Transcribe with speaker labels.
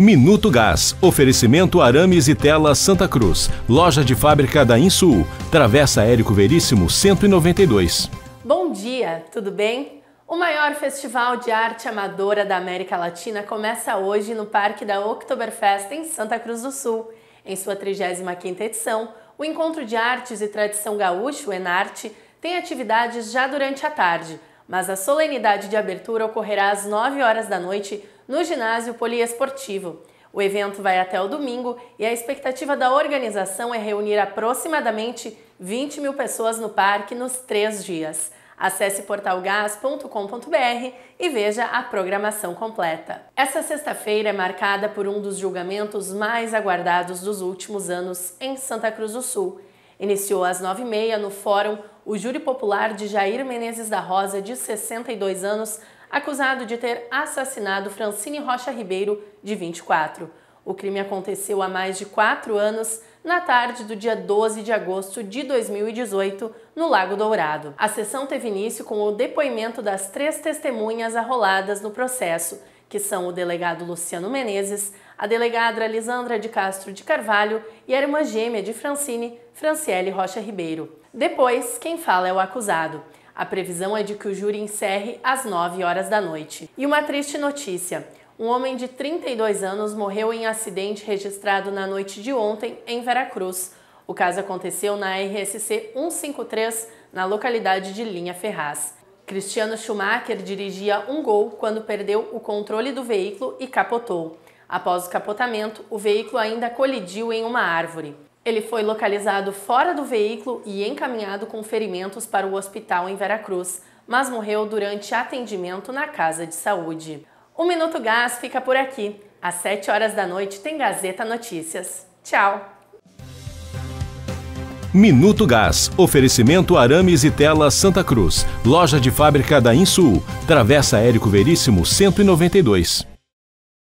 Speaker 1: Minuto Gás. Oferecimento Arames e Tela Santa Cruz. Loja de fábrica da Insul. Travessa Érico Veríssimo 192.
Speaker 2: Bom dia, tudo bem? O maior festival de arte amadora da América Latina começa hoje no Parque da Oktoberfest em Santa Cruz do Sul. Em sua 35ª edição, o Encontro de Artes e Tradição Gaúcho, Enarte, tem atividades já durante a tarde, mas a solenidade de abertura ocorrerá às 9 horas da noite no ginásio poliesportivo. O evento vai até o domingo e a expectativa da organização é reunir aproximadamente 20 mil pessoas no parque nos três dias. Acesse portalgás.com.br e veja a programação completa. Essa sexta-feira é marcada por um dos julgamentos mais aguardados dos últimos anos em Santa Cruz do Sul. Iniciou às 9h30 no Fórum o Júri Popular de Jair Menezes da Rosa, de 62 anos, acusado de ter assassinado Francine Rocha Ribeiro, de 24. O crime aconteceu há mais de quatro anos, na tarde do dia 12 de agosto de 2018, no Lago Dourado. A sessão teve início com o depoimento das três testemunhas arroladas no processo, que são o delegado Luciano Menezes, a delegada Lisandra de Castro de Carvalho e a irmã gêmea de Francine, Franciele Rocha Ribeiro. Depois, quem fala é o acusado. A previsão é de que o júri encerre às 9 horas da noite. E uma triste notícia: um homem de 32 anos morreu em acidente registrado na noite de ontem em Veracruz. O caso aconteceu na RSC 153, na localidade de Linha Ferraz. Cristiano Schumacher dirigia um gol quando perdeu o controle do veículo e capotou. Após o capotamento, o veículo ainda colidiu em uma árvore. Ele foi localizado fora do veículo e encaminhado com ferimentos para o hospital em Veracruz, mas morreu durante atendimento na casa de saúde. O Minuto Gás fica por aqui. Às 7 horas da noite tem Gazeta Notícias. Tchau!
Speaker 1: Minuto Gás. Oferecimento Arames e Tela Santa Cruz. Loja de fábrica da Insul. Travessa Érico Veríssimo 192.